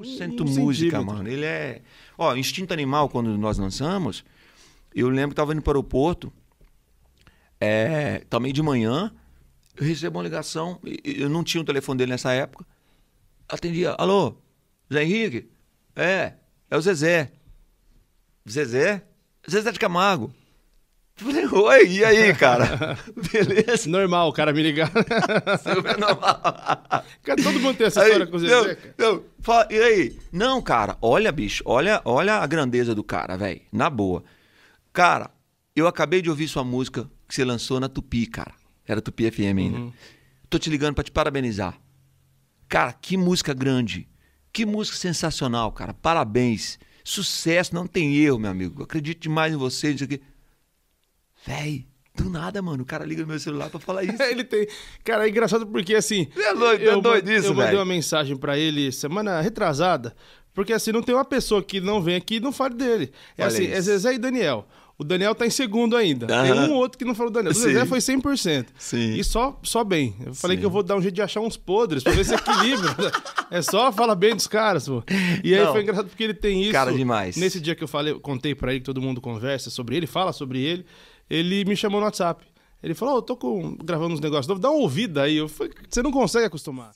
eu sinto música, mano. Ele é. Ó, Instinto Animal, quando nós lançamos, eu lembro que tava indo para o aeroporto, é, também de manhã, eu recebo uma ligação, eu não tinha o telefone dele nessa época. Atendia, alô, Zé Henrique? É, é o Zezé. Zezé? Zezé de Camargo. Falei, oi, e aí, cara? Beleza? Normal, o cara me ligar. Super normal. Cara, todo mundo tem essa aí, história com o Zezé. Não, não, Fala, e aí? Não, cara, olha, bicho, olha, olha a grandeza do cara, velho. Na boa. Cara, eu acabei de ouvir sua música que você lançou na Tupi, cara. Era Tupi FM ainda. Uhum. Tô te ligando para te parabenizar. Cara, que música grande. Que música sensacional, cara. Parabéns. Sucesso, não tem erro, meu amigo. Acredito demais em você, não Véi, do nada, mano. O cara liga no meu celular pra falar isso. ele tem. Cara, é engraçado porque assim. Você é doido, eu, é doido isso, Eu mandei uma mensagem pra ele semana retrasada. Porque assim, não tem uma pessoa que não vem aqui e não fale dele. É Olha assim, isso. é Zezé e Daniel. O Daniel tá em segundo ainda. Uhum. Tem um outro que não falou do Daniel. O Zezé foi 100%. Sim. E só, só bem. Eu falei Sim. que eu vou dar um jeito de achar uns podres pra ver se equilibra. é só falar bem dos caras, pô. E aí não, foi engraçado porque ele tem isso. Cara demais. Nesse dia que eu falei, contei para ele que todo mundo conversa sobre ele, fala sobre ele ele me chamou no WhatsApp. Ele falou: oh, eu tô com, gravando uns negócios novos, dá uma ouvida aí. Eu falei, você não consegue acostumar.